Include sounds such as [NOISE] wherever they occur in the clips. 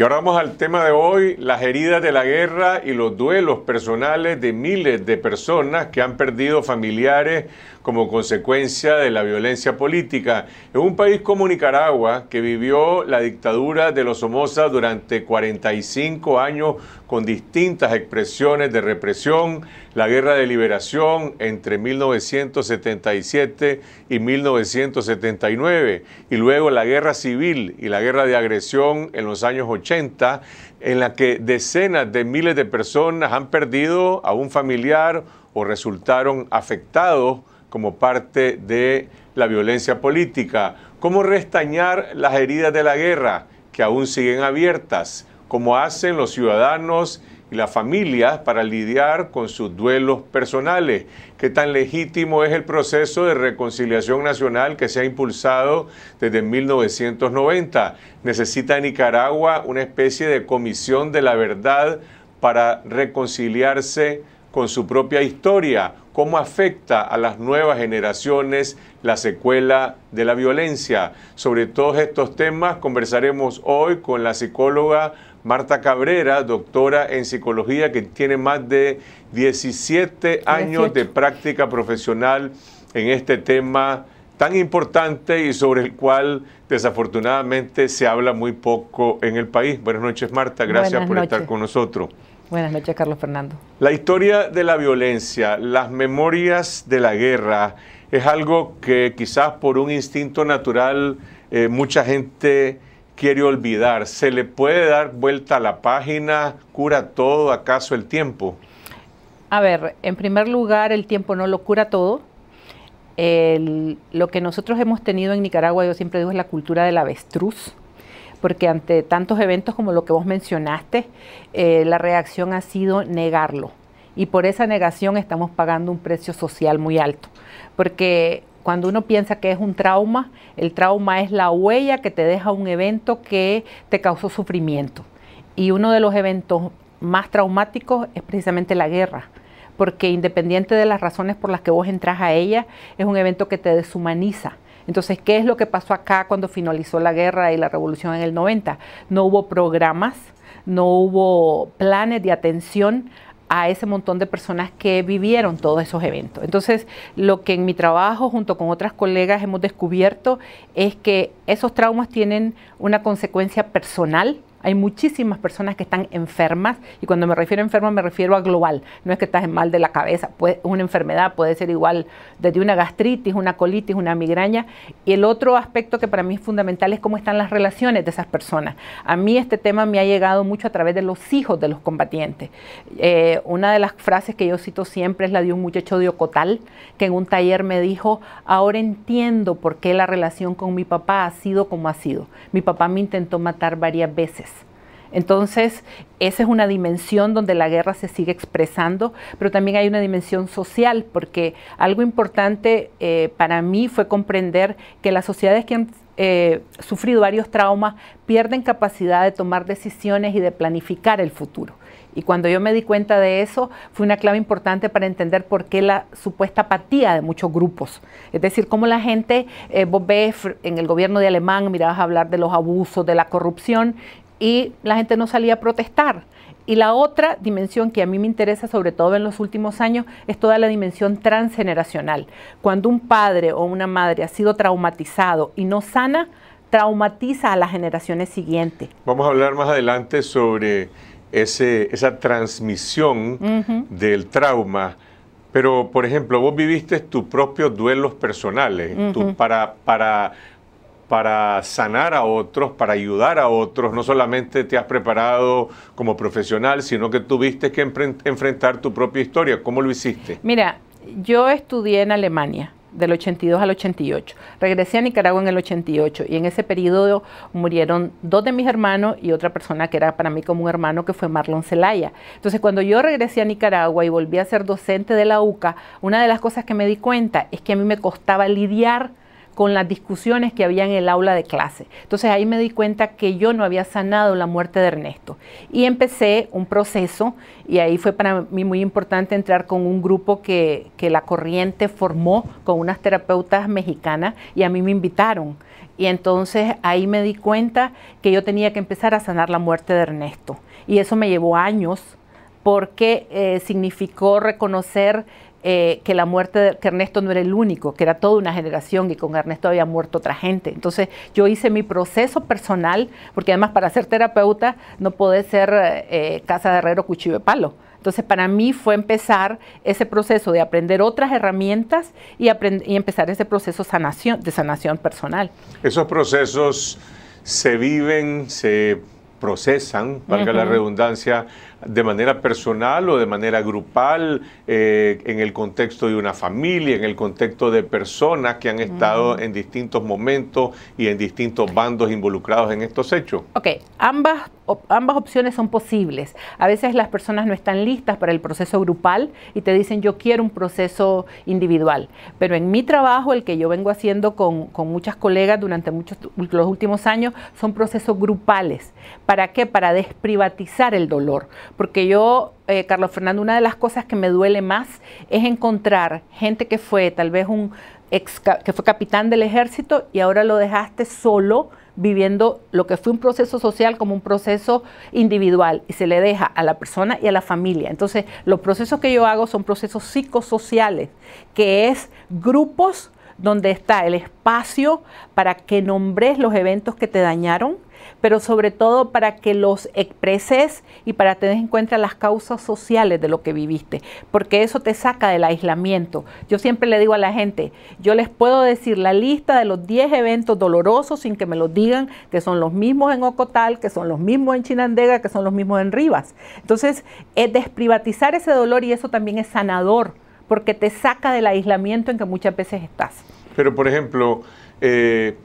Y ahora vamos al tema de hoy, las heridas de la guerra y los duelos personales de miles de personas que han perdido familiares como consecuencia de la violencia política. En un país como Nicaragua, que vivió la dictadura de los Somoza durante 45 años con distintas expresiones de represión, la guerra de liberación entre 1977 y 1979, y luego la guerra civil y la guerra de agresión en los años 80 en la que decenas de miles de personas han perdido a un familiar o resultaron afectados como parte de la violencia política. ¿Cómo restañar las heridas de la guerra que aún siguen abiertas? como hacen los ciudadanos y las familias para lidiar con sus duelos personales. ¿Qué tan legítimo es el proceso de reconciliación nacional que se ha impulsado desde 1990? ¿Necesita Nicaragua una especie de comisión de la verdad para reconciliarse con su propia historia? ¿Cómo afecta a las nuevas generaciones la secuela de la violencia? Sobre todos estos temas conversaremos hoy con la psicóloga Marta Cabrera, doctora en psicología, que tiene más de 17 años de práctica profesional en este tema tan importante y sobre el cual desafortunadamente se habla muy poco en el país. Buenas noches, Marta. Gracias por estar con nosotros. Buenas noches, Carlos Fernando. La historia de la violencia, las memorias de la guerra, es algo que quizás por un instinto natural eh, mucha gente quiere olvidar. ¿Se le puede dar vuelta a la página? ¿Cura todo acaso el tiempo? A ver, en primer lugar, el tiempo no lo cura todo. lo que nosotros hemos tenido en Nicaragua, yo siempre digo, es la cultura del avestruz, porque ante tantos eventos como lo que vos mencionaste, eh, la reacción ha sido negarlo. Y por esa negación estamos pagando un precio social muy alto, porque cuando uno piensa que es un trauma, el trauma es la huella que te deja un evento que te causó sufrimiento. Y uno de los eventos más traumáticos es precisamente la guerra, porque independiente de las razones por las que vos entras a ella, es un evento que te deshumaniza. Entonces, ¿qué es lo que pasó acá cuando finalizó la guerra y la revolución en el 90? No hubo programas, no hubo planes de atención a ese montón de personas que vivieron todos esos eventos. Entonces, lo que en mi trabajo junto con otras colegas hemos descubierto es que esos traumas tienen una consecuencia personal hay muchísimas personas que están enfermas y cuando me refiero a enferma me refiero a global. No es que estás en mal de la cabeza, puede, una enfermedad puede ser igual desde una gastritis, una colitis, una migraña. Y el otro aspecto que para mí es fundamental es cómo están las relaciones de esas personas. A mí este tema me ha llegado mucho a través de los hijos de los combatientes. Eh, una de las frases que yo cito siempre es la de un muchacho de Ocotal que en un taller me dijo, ahora entiendo por qué la relación con mi papá ha sido como ha sido. Mi papá me intentó matar varias veces entonces, esa es una dimensión donde la guerra se sigue expresando, pero también hay una dimensión social, porque algo importante eh, para mí fue comprender que las sociedades que han eh, sufrido varios traumas pierden capacidad de tomar decisiones y de planificar el futuro. Y cuando yo me di cuenta de eso, fue una clave importante para entender por qué la supuesta apatía de muchos grupos. Es decir, cómo la gente, eh, vos ves en el gobierno de Alemán, mirabas hablar de los abusos, de la corrupción, y la gente no salía a protestar. Y la otra dimensión que a mí me interesa, sobre todo en los últimos años, es toda la dimensión transgeneracional. Cuando un padre o una madre ha sido traumatizado y no sana, traumatiza a las generaciones siguientes. Vamos a hablar más adelante sobre ese, esa transmisión del trauma. Pero, por ejemplo, vos viviste tus propios duelos personales, para, para para sanar a otros, para ayudar a otros. No solamente te has preparado como profesional, sino que tuviste que enfrentar tu propia historia. ¿Cómo lo hiciste? Mira, yo estudié en Alemania del 82 al 88. Regresé a Nicaragua en el 88 y en ese periodo murieron dos de mis hermanos y otra persona que era para mí como un hermano que fue Marlon Celaya. Entonces cuando yo regresé a Nicaragua y volví a ser docente de la UCA, una de las cosas que me di cuenta es que a mí me costaba lidiar con las discusiones que había en el aula de clase. Entonces ahí me di cuenta que yo no había sanado la muerte de Ernesto y empecé un proceso y ahí fue para mí muy importante entrar con un grupo que, la corriente formó con unas terapeutas mexicanas y a mí me invitaron. Y entonces ahí me di cuenta que yo tenía que empezar a sanar la muerte de Ernesto. Y eso me llevó años porque eh, significó reconocer eh, que la muerte de Ernesto no era el único, que era toda una generación y con Ernesto había muerto otra gente. Entonces yo hice mi proceso personal, porque además para ser terapeuta no puede ser eh, eh, casa de herrero cuchillo de palo. Entonces para mí fue empezar ese proceso de aprender otras herramientas y, empezar ese proceso de sanación personal. Esos procesos se viven, se procesan, valga la redundancia, de manera personal o de manera grupal, eh, en el contexto de una familia, en el contexto de personas que han estado en distintos momentos y en distintos bandos involucrados en estos hechos. Ok, ambas, ambas opciones son posibles. A veces las personas no están listas para el proceso grupal y te dicen yo quiero un proceso individual, pero en mi trabajo, el que yo vengo haciendo con, con muchas colegas durante muchos, los últimos años, son procesos grupales. ¿Para qué? Para desprivatizar el dolor porque yo, eh, Carlos Fernando, una de las cosas que me duele más es encontrar gente que fue tal vez un ex, que fue capitán del ejército y ahora lo dejaste solo viviendo lo que fue un proceso social como un proceso individual y se le deja a la persona y a la familia. Entonces, los procesos que yo hago son procesos psicosociales, que es grupos donde está el espacio para que nombres los eventos que te dañaron, pero sobre todo para que los expreses y para tener en cuenta las causas sociales de lo que viviste, porque eso te saca del aislamiento. Yo siempre le digo a la gente, yo les puedo decir la lista de los 10 eventos dolorosos sin que me lo digan, que son los mismos en Ocotal, que son los mismos en Chinandega, que son los mismos en Rivas. Entonces, es eh, desprivatizar ese dolor y eso también es sanador, porque te saca del aislamiento en que muchas veces estás. Pero, por ejemplo, eh,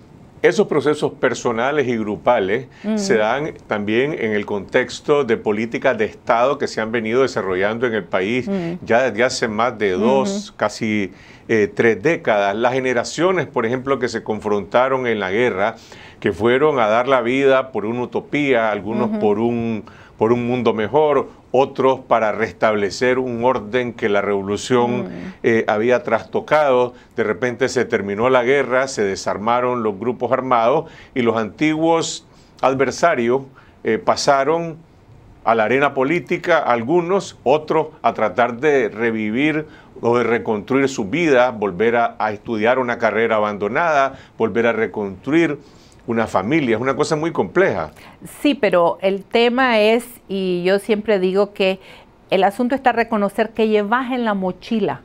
esos procesos personales y grupales se dan también en el contexto de políticas de Estado que se han venido desarrollando en el país ya desde hace más de dos, casi eh, tres décadas. Las generaciones, por ejemplo, que se confrontaron en la guerra, que fueron a dar la vida por una utopía, algunos por un por un mundo mejor, otros para restablecer un orden que la revolución eh, había trastocado. De repente se terminó la guerra, se desarmaron los grupos armados y los antiguos adversarios eh, pasaron a la arena política, algunos, otros a tratar de revivir o de reconstruir su vida, volver a estudiar una carrera abandonada, volver a reconstruir una familia, es una cosa muy compleja. Sí, pero el tema es, y yo siempre digo que el asunto está reconocer que llevas en la mochila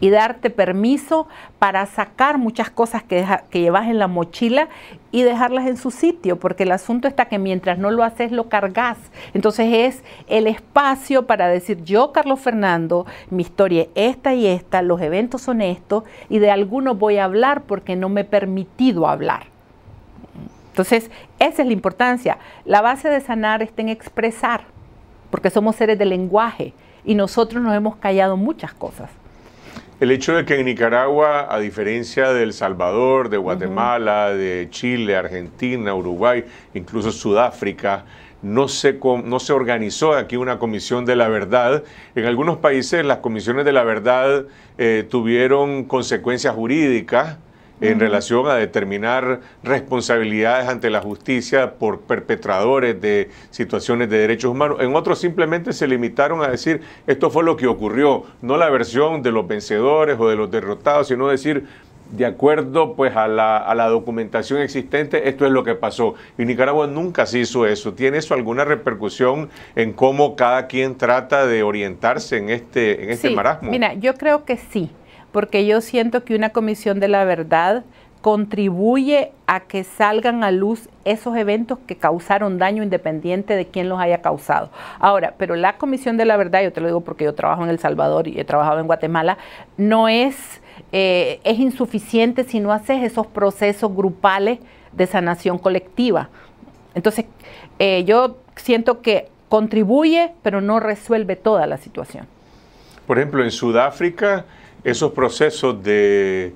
y darte permiso para sacar muchas cosas que, llevas en la mochila y dejarlas en su sitio, porque el asunto está que mientras no lo haces, lo cargas. Entonces es el espacio para decir, yo, Carlos Fernando, mi historia es esta y esta, los eventos son estos, y de algunos voy a hablar porque no me he permitido hablar. Entonces, esa es la importancia. La base de sanar está en expresar, porque somos seres de lenguaje y nosotros nos hemos callado muchas cosas. El hecho de que en Nicaragua, a diferencia de El Salvador, de Guatemala, de Chile, Argentina, Uruguay, incluso Sudáfrica, no se, no se organizó aquí una comisión de la verdad. En algunos países las comisiones de la verdad eh, tuvieron consecuencias jurídicas en relación a determinar responsabilidades ante la justicia por perpetradores de situaciones de derechos humanos. En otros simplemente se limitaron a decir esto fue lo que ocurrió, no la versión de los vencedores o de los derrotados, sino decir de acuerdo pues a la, documentación existente, esto es lo que pasó. Y Nicaragua nunca se hizo eso. ¿Tiene eso alguna repercusión en cómo cada quien trata de orientarse en este, en este Mira, yo creo que sí porque yo siento que una comisión de la verdad contribuye a que salgan a luz esos eventos que causaron daño independiente de quién los haya causado. Ahora, pero la Comisión de la Verdad, yo te lo digo porque yo trabajo en El Salvador y he trabajado en Guatemala, no es, eh, es insuficiente si no haces esos procesos grupales de sanación colectiva. Entonces, eh, yo siento que contribuye, pero no resuelve toda la situación. Por ejemplo, en Sudáfrica, esos procesos de,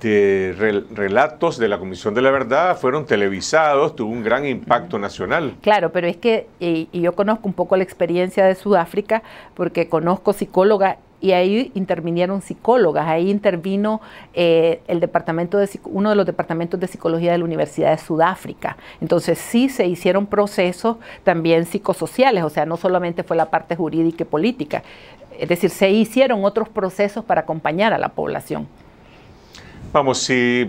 relatos de la Comisión de la Verdad fueron televisados, tuvo un gran impacto nacional. Claro, pero es que, yo conozco un poco la experiencia de Sudáfrica, porque conozco psicólogas y ahí intervinieron psicólogas, ahí intervino eh, el departamento de, uno de los departamentos de psicología de la Universidad de Sudáfrica. Entonces sí se hicieron procesos también psicosociales, o sea, no solamente fue la parte jurídica y política. Es decir, se hicieron otros procesos para acompañar a la población. Vamos, si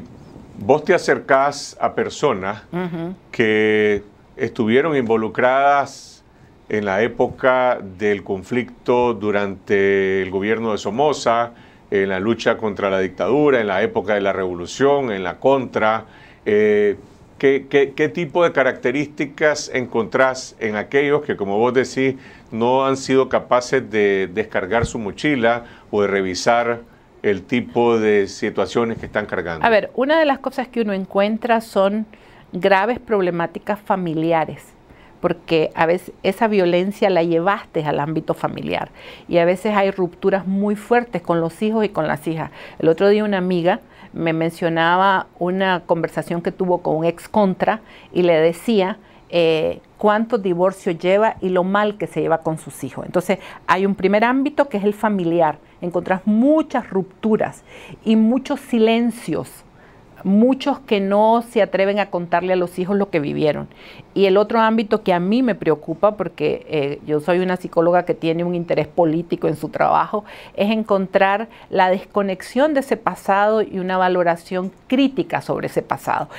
vos te acercás a personas que estuvieron involucradas en la época del conflicto durante el gobierno de Somoza, en la lucha contra la dictadura, en la época de la revolución, en la contra, eh, ¿Qué, tipo de características encontrás en aquellos que, como vos decís, no han sido capaces de descargar su mochila o de revisar el tipo de situaciones que están cargando? A ver, una de las cosas que uno encuentra son graves problemáticas familiares porque a veces esa violencia la llevaste al ámbito familiar y a veces hay rupturas muy fuertes con los hijos y con las hijas. El otro día una amiga me mencionaba una conversación que tuvo con un ex contra y le decía eh, cuánto divorcio lleva y lo mal que se lleva con sus hijos. Entonces hay un primer ámbito que es el familiar. Encontrás muchas rupturas y muchos silencios muchos que no se atreven a contarle a los hijos lo que vivieron. Y el otro ámbito que a mí me preocupa, porque eh, yo soy una psicóloga que tiene un interés político en su trabajo, es encontrar la desconexión de ese pasado y una valoración crítica sobre ese pasado.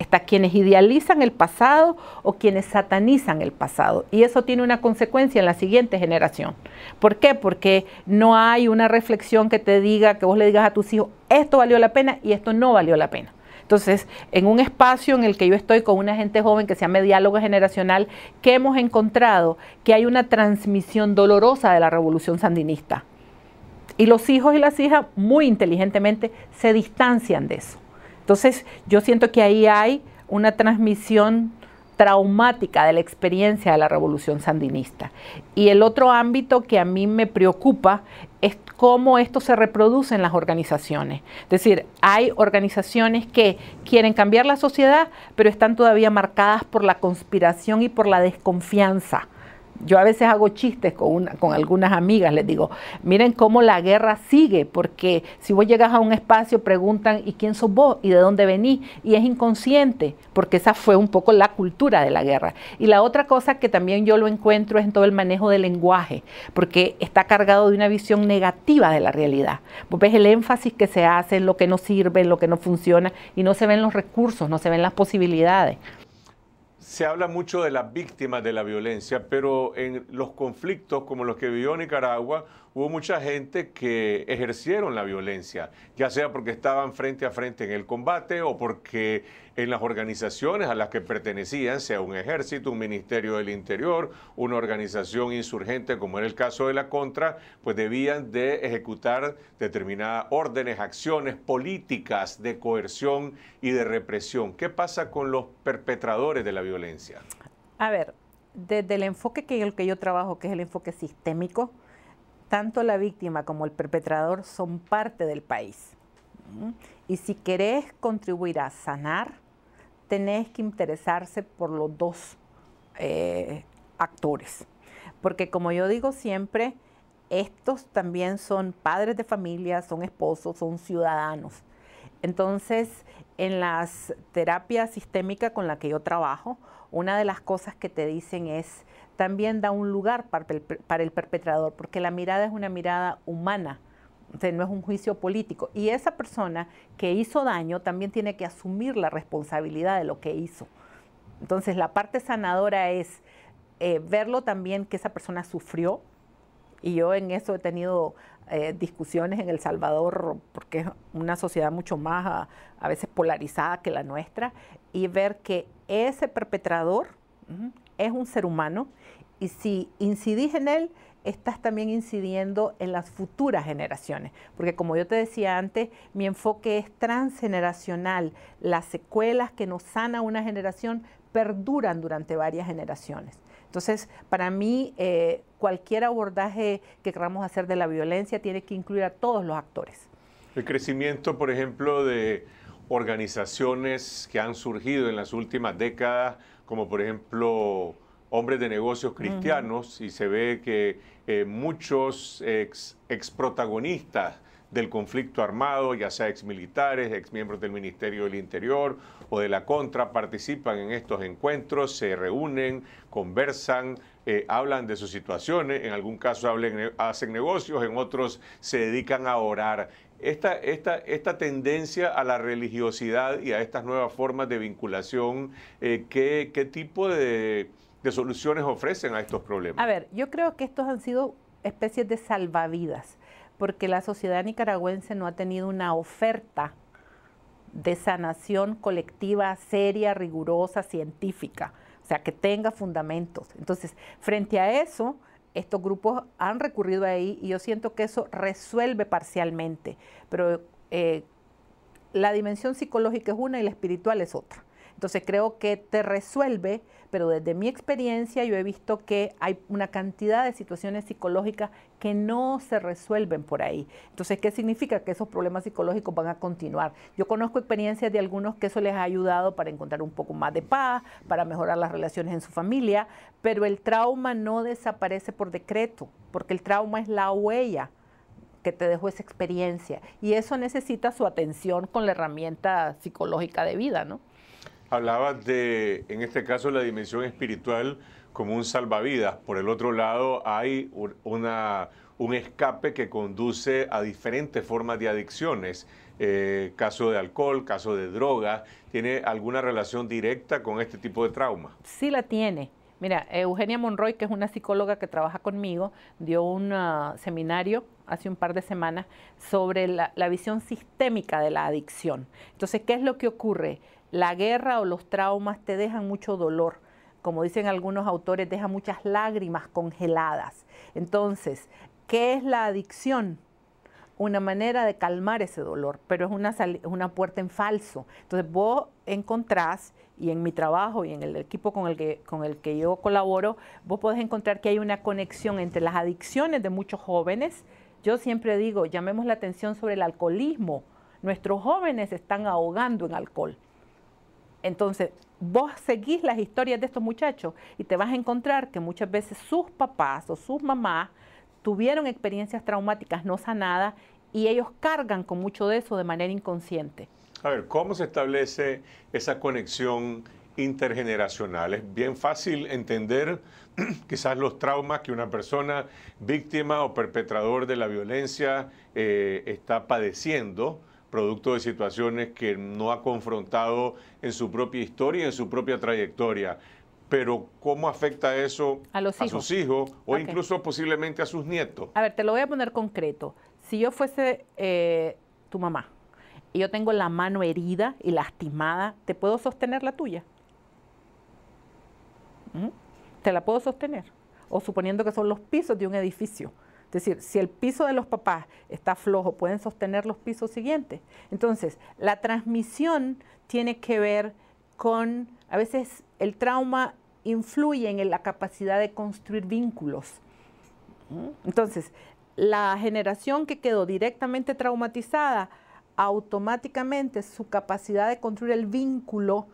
Está quienes idealizan el pasado o quienes satanizan el pasado. Y eso tiene una consecuencia en la siguiente generación. ¿Por qué? Porque no hay una reflexión que te diga, que vos le digas a tus hijos, esto valió la pena y esto no valió la pena. Entonces, en un espacio en el que yo estoy con una gente joven que se llama diálogo generacional, que hemos encontrado que hay una transmisión dolorosa de la revolución sandinista. Y los hijos y las hijas muy inteligentemente se distancian de eso. Entonces, yo siento que ahí hay una transmisión traumática de la experiencia de la revolución sandinista. Y el otro ámbito que a mí me preocupa es cómo esto se reproduce en las organizaciones. Es decir, hay organizaciones que quieren cambiar la sociedad, pero están todavía marcadas por la conspiración y por la desconfianza. Yo a veces hago chistes con, una, con algunas amigas, les digo, miren cómo la guerra sigue, porque si vos llegas a un espacio preguntan, ¿y quién sos vos? ¿Y de dónde venís? Y es inconsciente, porque esa fue un poco la cultura de la guerra. Y la otra cosa que también yo lo encuentro es en todo el manejo del lenguaje, porque está cargado de una visión negativa de la realidad. Vos ves el énfasis que se hace en lo que no sirve, en lo que no funciona, y no se ven los recursos, no se ven las posibilidades. Se habla mucho de las víctimas de la violencia, pero en los conflictos como los que vivió Nicaragua, hubo mucha gente que ejercieron la violencia, ya sea porque estaban frente a frente en el combate o porque en las organizaciones a las que pertenecían, sea un ejército, un ministerio del interior, una organización insurgente como era el caso de la Contra, pues debían de ejecutar determinadas órdenes, acciones políticas de coerción y de represión. ¿Qué pasa con los perpetradores de la violencia? A ver, desde el enfoque que el que yo trabajo, que es el enfoque sistémico, tanto la víctima como el perpetrador son parte del país. Y si querés contribuir a sanar, tenés que interesarse por los dos eh, actores. Porque como yo digo siempre, estos también son padres de familia, son esposos, son ciudadanos. Entonces, en las terapias sistémicas con la que yo trabajo, una de las cosas que te dicen es, también da un lugar para el, perpetrador, porque la mirada es una mirada humana, no es un juicio político. Y esa persona que hizo daño también tiene que asumir la responsabilidad de lo que hizo. Entonces la parte sanadora es eh, verlo también que esa persona sufrió, y yo en eso he tenido eh, discusiones en El Salvador, porque es una sociedad mucho más a, veces polarizada que la nuestra, y ver que ese perpetrador es un ser humano y si incidís en él, estás también incidiendo en las futuras generaciones, porque como yo te decía antes, mi enfoque es transgeneracional, las secuelas que nos sana una generación perduran durante varias generaciones. Entonces, para mí, eh, cualquier abordaje que queramos hacer de la violencia tiene que incluir a todos los actores. El crecimiento, por ejemplo, de organizaciones que han surgido en las últimas décadas, como por ejemplo hombres de negocios cristianos, y se ve que eh, muchos ex, ex protagonistas del conflicto armado, ya sea ex militares, ex miembros del Ministerio del Interior o de la Contra, participan en estos encuentros, se reúnen, conversan, eh, hablan de sus situaciones, en algún caso hacen negocios, en otros se dedican a orar esta, esta, tendencia a la religiosidad y a estas nuevas formas de vinculación, eh, ¿qué, tipo de, soluciones ofrecen a estos problemas? A ver, yo creo que estos han sido especies de salvavidas, porque la sociedad nicaragüense no ha tenido una oferta de sanación colectiva seria, rigurosa, científica, o sea, que tenga fundamentos. Entonces, frente a eso, estos grupos han recurrido ahí y yo siento que eso resuelve parcialmente, pero eh, la dimensión psicológica es una y la espiritual es otra. Entonces creo que te resuelve, pero desde mi experiencia yo he visto que hay una cantidad de situaciones psicológicas que no se resuelven por ahí. Entonces, ¿qué significa? Que esos problemas psicológicos van a continuar. Yo conozco experiencias de algunos que eso les ha ayudado para encontrar un poco más de paz, para mejorar las relaciones en su familia, pero el trauma no desaparece por decreto, porque el trauma es la huella que te dejó esa experiencia y eso necesita su atención con la herramienta psicológica de vida, ¿no? Hablabas de, en este caso, la dimensión espiritual como un salvavidas. Por el otro lado, hay una, un escape que conduce a diferentes formas de adicciones. Eh, caso de alcohol, caso de drogas. ¿Tiene alguna relación directa con este tipo de trauma? Sí la tiene. Mira, Eugenia Monroy, que es una psicóloga que trabaja conmigo, dio un ah, seminario hace un par de semanas sobre la visión sistémica de la adicción. Entonces, ¿qué es lo que ocurre? La guerra o los traumas te dejan mucho dolor. Como dicen algunos autores, deja muchas lágrimas congeladas. Entonces, ¿qué es la adicción? Una manera de calmar ese dolor, pero es una, puerta en falso. Entonces, vos encontrás, y en mi trabajo y en el equipo con el, que, con el que yo colaboro, vos podés encontrar que hay una conexión entre las adicciones de muchos jóvenes. Yo siempre digo, llamemos la atención sobre el alcoholismo. Nuestros jóvenes están ahogando en alcohol. Entonces, vos seguís las historias de estos muchachos y te vas a encontrar que muchas veces sus papás o sus mamás tuvieron experiencias traumáticas no sanadas y ellos cargan con mucho de eso de manera inconsciente. A ver, ¿cómo se establece esa conexión intergeneracional? Es bien fácil entender [CLEARS THROAT] quizás los traumas que una persona víctima o perpetrador de la violencia eh, está padeciendo, producto de situaciones que no ha confrontado en su propia historia y en su propia trayectoria. Pero ¿cómo afecta eso a, sus hijos o incluso posiblemente a sus nietos? A ver, te lo voy a poner concreto. Si yo fuese eh, tu mamá y yo tengo la mano herida y lastimada, ¿te puedo sostener la tuya? ¿Mm? ¿Te la puedo sostener? O suponiendo que son los pisos de un edificio es decir, si el piso de los papás está flojo, pueden sostener los pisos siguientes. Entonces, la transmisión tiene que ver con, a veces el trauma influye en la capacidad de construir vínculos. Entonces, la generación que quedó directamente traumatizada, automáticamente su capacidad de construir el vínculo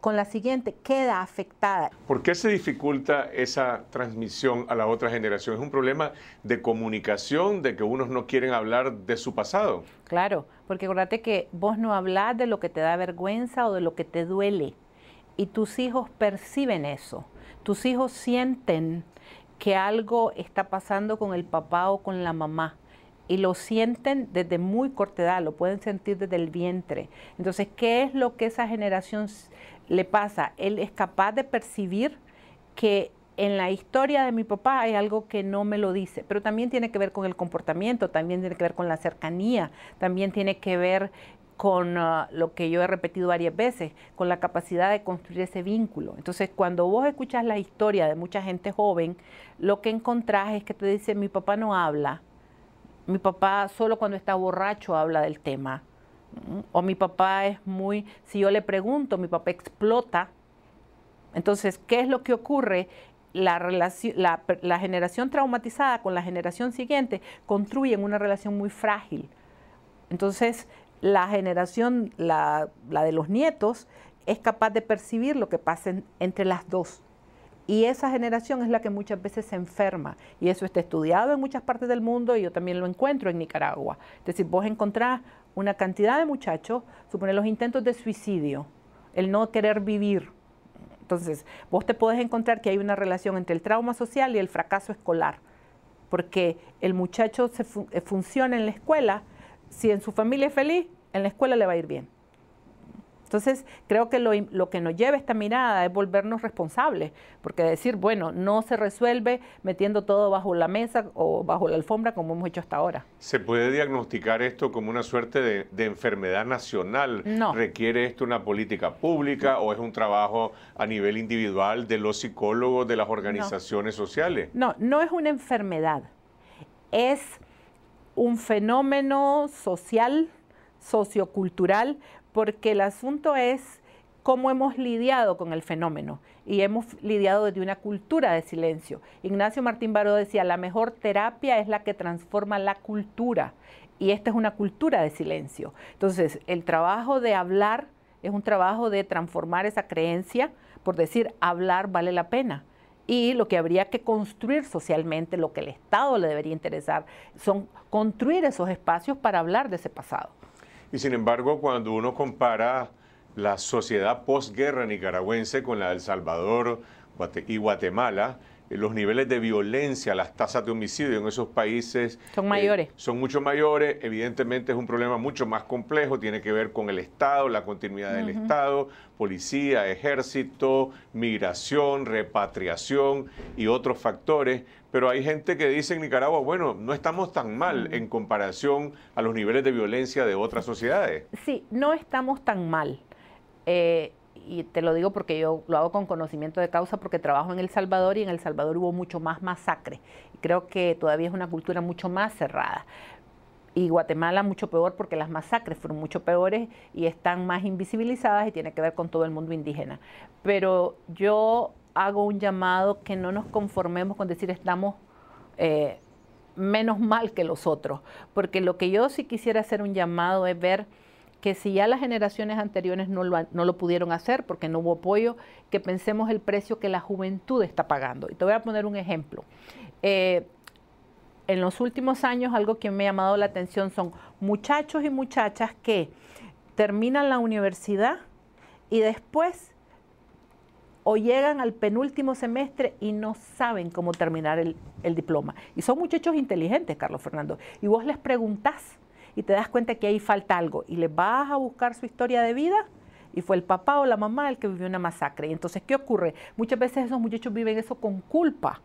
con la siguiente queda afectada. ¿Por qué se dificulta esa transmisión a la otra generación? ¿Es un problema de comunicación, de que unos no quieren hablar de su pasado? Claro, porque acuérdate que vos no hablas de lo que te da vergüenza o de lo que te duele y tus hijos perciben eso, tus hijos sienten que algo está pasando con el papá o con la mamá y lo sienten desde muy corta edad, lo pueden sentir desde el vientre. Entonces, ¿qué es lo que esa generación le pasa, él es capaz de percibir que en la historia de mi papá hay algo que no me lo dice, pero también tiene que ver con el comportamiento, también tiene que ver con la cercanía, también tiene que ver con ah, lo que yo he repetido varias veces, con la capacidad de construir ese vínculo. Entonces, cuando vos escuchas la historia de mucha gente joven, lo que encontrás es que te dice, mi papá no habla, mi papá solo cuando está borracho habla del tema, o mi papá es muy, si yo le pregunto, mi papá explota. Entonces, ¿qué es lo que ocurre? La, la, la, generación traumatizada con la generación siguiente construyen una relación muy frágil. Entonces, la generación, la, de los nietos, es capaz de percibir lo que pasa entre las dos. Y esa generación es la que muchas veces se enferma. Y eso está estudiado en muchas partes del mundo y yo también lo encuentro en Nicaragua. Es decir, vos encontrás una cantidad de muchachos, supone los intentos de suicidio, el no querer vivir. Entonces, vos te podés encontrar que hay una relación entre el trauma social y el fracaso escolar, porque el muchacho se eh, funciona en la escuela, si en su familia es feliz, en la escuela le va a ir bien. Entonces, creo que lo, que nos lleva esta mirada es volvernos responsables, porque decir, bueno, no se resuelve metiendo todo bajo la mesa o bajo la alfombra como hemos hecho hasta ahora. ¿Se puede diagnosticar esto como una suerte de, enfermedad nacional? No. ¿Requiere esto una política pública o es un trabajo a nivel individual de los psicólogos, de las organizaciones sociales? No, no es una enfermedad. Es un fenómeno social, sociocultural, porque el asunto es cómo hemos lidiado con el fenómeno y hemos lidiado desde una cultura de silencio. Ignacio Martín Baró decía, la mejor terapia es la que transforma la cultura y esta es una cultura de silencio. Entonces, el trabajo de hablar es un trabajo de transformar esa creencia, por decir, hablar vale la pena. Y lo que habría que construir socialmente, lo que el Estado le debería interesar, son construir esos espacios para hablar de ese pasado. Y sin embargo, cuando uno compara la sociedad posguerra nicaragüense con la de El Salvador y Guatemala, eh, los niveles de violencia, las tasas de homicidio en esos países son eh, mayores. son mucho mayores, evidentemente es un problema mucho más complejo, tiene que ver con el Estado, la continuidad del Estado, policía, ejército, migración, repatriación y otros factores, pero hay gente que dice en Nicaragua, bueno, no estamos tan mal en comparación a los niveles de violencia de otras sociedades. Sí, no estamos tan mal. Eh, y te lo digo porque yo lo hago con conocimiento de causa porque trabajo en El Salvador y en El Salvador hubo mucho más masacres. Creo que todavía es una cultura mucho más cerrada. Y Guatemala mucho peor porque las masacres fueron mucho peores y están más invisibilizadas y tiene que ver con todo el mundo indígena. Pero yo hago un llamado que no nos conformemos con decir estamos eh, menos mal que los otros, porque lo que yo sí quisiera hacer un llamado es ver que si ya las generaciones anteriores no lo, lo pudieron hacer porque no hubo apoyo, que pensemos el precio que la juventud está pagando. Y te voy a poner un ejemplo. Eh, en los últimos años algo que me ha llamado la atención son muchachos y muchachas que terminan la universidad y después o llegan al penúltimo semestre y no saben cómo terminar el, diploma. Y son muchachos inteligentes, Carlos Fernando. Y vos les preguntás y te das cuenta que ahí falta algo y les vas a buscar su historia de vida y fue el papá o la mamá el que vivió una masacre. Y entonces, ¿qué ocurre? Muchas veces esos muchachos viven eso con culpa,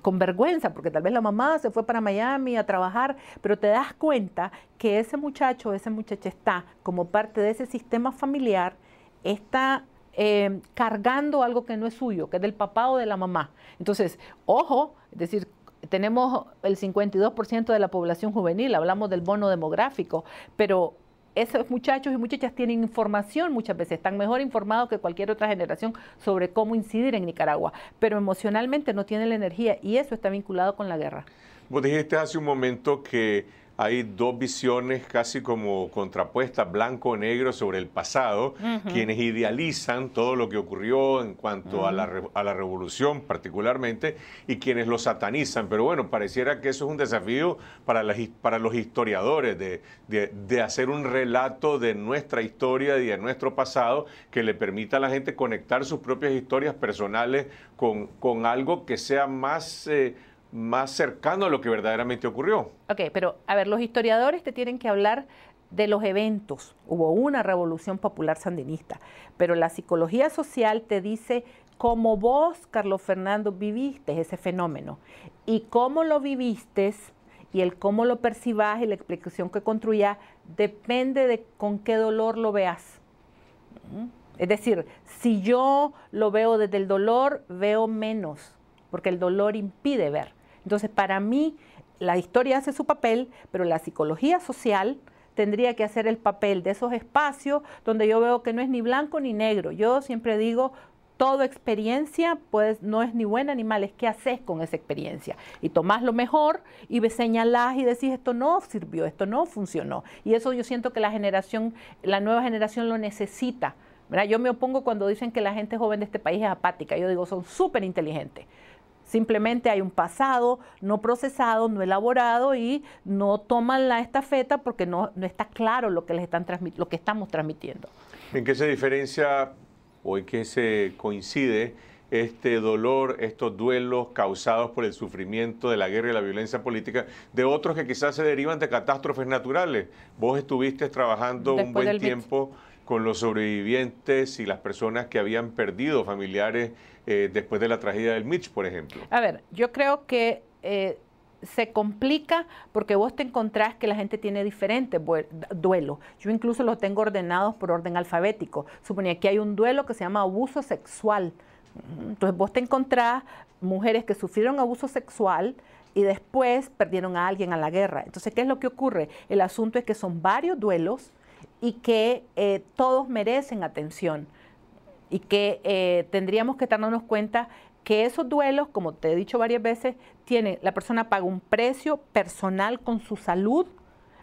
con vergüenza, porque tal vez la mamá se fue para Miami a trabajar, pero te das cuenta que ese muchacho, o esa muchacha está como parte de ese sistema familiar, está... Eh, cargando algo que no es suyo, que es del papá o de la mamá. Entonces, ojo, es decir, tenemos el 52% de la población juvenil, hablamos del bono demográfico, pero esos muchachos y muchachas tienen información muchas veces, están mejor informados que cualquier otra generación sobre cómo incidir en Nicaragua, pero emocionalmente no tienen la energía y eso está vinculado con la guerra. Vos dijiste hace un momento que hay dos visiones casi como contrapuestas, blanco-negro, sobre el pasado, quienes idealizan todo lo que ocurrió en cuanto a, la, revolución particularmente y quienes lo satanizan. Pero bueno, pareciera que eso es un desafío para, las, para los historiadores de, hacer un relato de nuestra historia y de nuestro pasado que le permita a la gente conectar sus propias historias personales con, algo que sea más... Eh, más cercano a lo que verdaderamente ocurrió. Ok, pero a ver, los historiadores te tienen que hablar de los eventos. Hubo una revolución popular sandinista, pero la psicología social te dice cómo vos, Carlos Fernando, viviste ese fenómeno y cómo lo viviste y el cómo lo percibas y la explicación que construya depende de con qué dolor lo veas. Es decir, si yo lo veo desde el dolor, veo menos, porque el dolor impide ver. Entonces, para mí, la historia hace su papel, pero la psicología social tendría que hacer el papel de esos espacios donde yo veo que no es ni blanco ni negro. Yo siempre digo, toda experiencia pues no es ni buena ni mala, es qué haces con esa experiencia. Y tomás lo mejor y señalás y decís esto no sirvió, esto no funcionó. Y eso yo siento que la generación, la nueva generación lo necesita. Yo me opongo cuando dicen que la gente joven de este país es apática. Yo digo, son súper inteligentes. Simplemente hay un pasado no procesado, no elaborado y no toman la estafeta porque no, está claro lo que, les están lo que estamos transmitiendo. ¿En qué se diferencia o en qué se coincide este dolor, estos duelos causados por el sufrimiento de la guerra y la violencia política, de otros que quizás se derivan de catástrofes naturales. Vos estuviste trabajando un buen tiempo con los sobrevivientes y las personas que habían perdido familiares eh, después de la tragedia del Mitch, por ejemplo? A ver, yo creo que eh, se complica porque vos te encontrás que la gente tiene diferentes duelos. Yo incluso los tengo ordenados por orden alfabético. Suponía que hay un duelo que se llama abuso sexual. Mm, entonces vos te encontrás mujeres que sufrieron abuso sexual, y después perdieron a alguien a la guerra. Entonces, ¿qué es lo que ocurre? El asunto es que son varios duelos y que eh, todos merecen atención y que eh, tendríamos que darnos cuenta que esos duelos, como te he dicho varias veces, tiene, la persona paga un precio personal con su salud,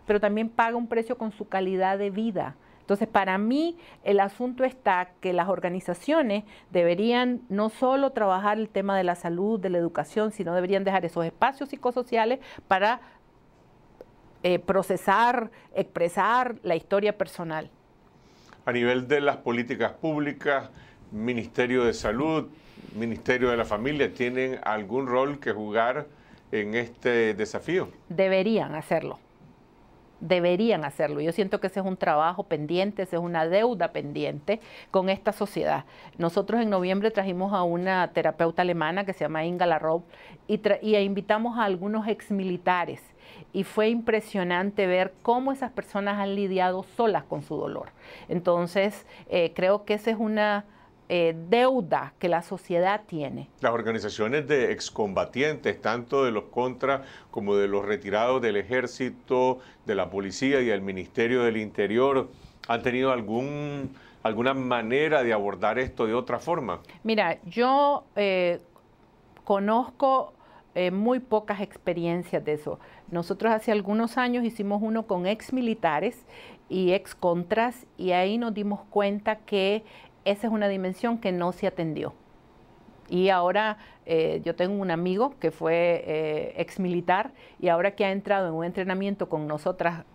pero también paga un precio con su calidad de vida. Entonces, para mí el asunto está que las organizaciones deberían no solo trabajar el tema de la salud, de la educación, sino deberían dejar esos espacios psicosociales para eh, procesar, expresar la historia personal. A nivel de las políticas públicas, Ministerio de Salud, Ministerio de la Familia, ¿tienen algún rol que jugar en este desafío? Deberían hacerlo. Deberían hacerlo. Yo siento que ese es un trabajo pendiente, esa es una deuda pendiente con esta sociedad. Nosotros en noviembre trajimos a una terapeuta alemana que se llama Inga Larob y, invitamos a algunos exmilitares militares y fue impresionante ver cómo esas personas han lidiado solas con su dolor. Entonces, eh, creo que esa es una... Eh, deuda que la sociedad tiene. Las organizaciones de excombatientes, tanto de los contra como de los retirados del ejército, de la policía y del Ministerio del Interior, ¿han tenido algún, alguna manera de abordar esto de otra forma? Mira, yo eh, conozco eh, muy pocas experiencias de eso. Nosotros hace algunos años hicimos uno con ex militares y ex contras y ahí nos dimos cuenta que esa es una dimensión que no se atendió. Y ahora eh, yo tengo un amigo que fue eh, ex militar y ahora que ha entrado en un entrenamiento con nosotras,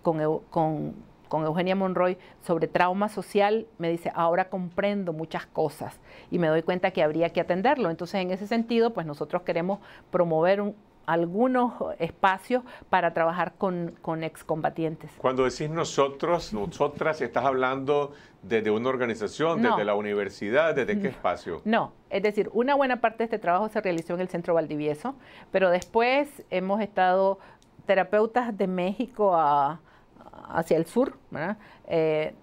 con, con Eugenia Monroy sobre trauma social, me dice, ahora comprendo muchas cosas y me doy cuenta que habría que atenderlo. Entonces, en ese sentido, pues nosotros queremos promover algunos espacios para trabajar con, con, excombatientes. Cuando decís nosotros, nosotras, estás hablando desde una organización, desde la universidad, desde qué mm. espacio. No, es decir, una buena parte de este trabajo se realizó en el Centro Valdivieso, pero después hemos estado terapeutas de México a hacia el sur, eh,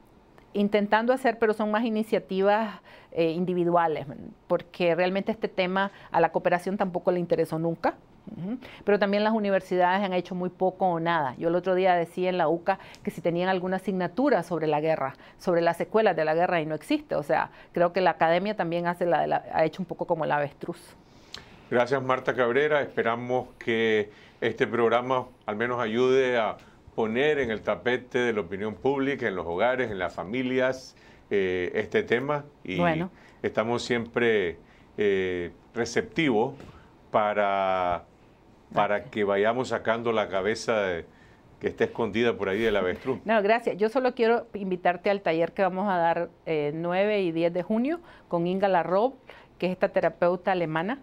intentando hacer, pero son más iniciativas eh, individuales, porque realmente este tema a la cooperación tampoco le interesó nunca. Pero también las universidades han hecho muy poco o nada. Yo el otro día decía en la UCA que si tenían alguna asignatura sobre la guerra, sobre las secuelas de la guerra, y no existe. O sea, creo que la academia también hace la, ha hecho un poco como el avestruz. Gracias Marta Cabrera. Esperamos que este programa al menos ayude a poner en el tapete de la opinión pública, en los hogares, en las familias, eh, este tema y bueno. estamos siempre eh, receptivos para, para que vayamos sacando la cabeza que está escondida por ahí del avestruz. No, gracias. Yo solo quiero invitarte al taller que vamos a dar eh, 9 y 10 de junio con Inga Larrob, que es esta terapeuta alemana,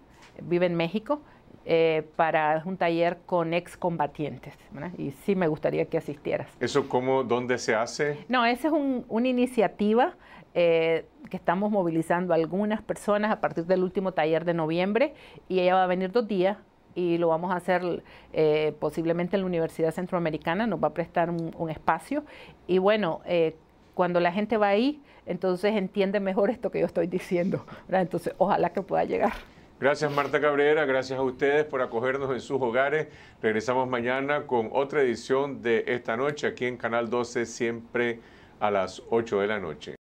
vive en México eh, para un taller con excombatientes. ¿verdad? Y sí me gustaría que asistieras. ¿Eso cómo, dónde se hace? No, esa es una iniciativa eh, que estamos movilizando algunas personas a partir del último taller de noviembre y ella va a venir dos días y lo vamos a hacer eh, posiblemente en la Universidad Centroamericana, nos va a prestar un, espacio y bueno, cuando la gente va ahí, entonces entiende mejor esto que yo estoy diciendo. Entonces, ojalá que pueda llegar. Gracias Marta Cabrera, gracias a ustedes por acogernos en sus hogares. Regresamos mañana con otra edición de esta noche aquí en Canal 12, siempre a las 8 de la noche.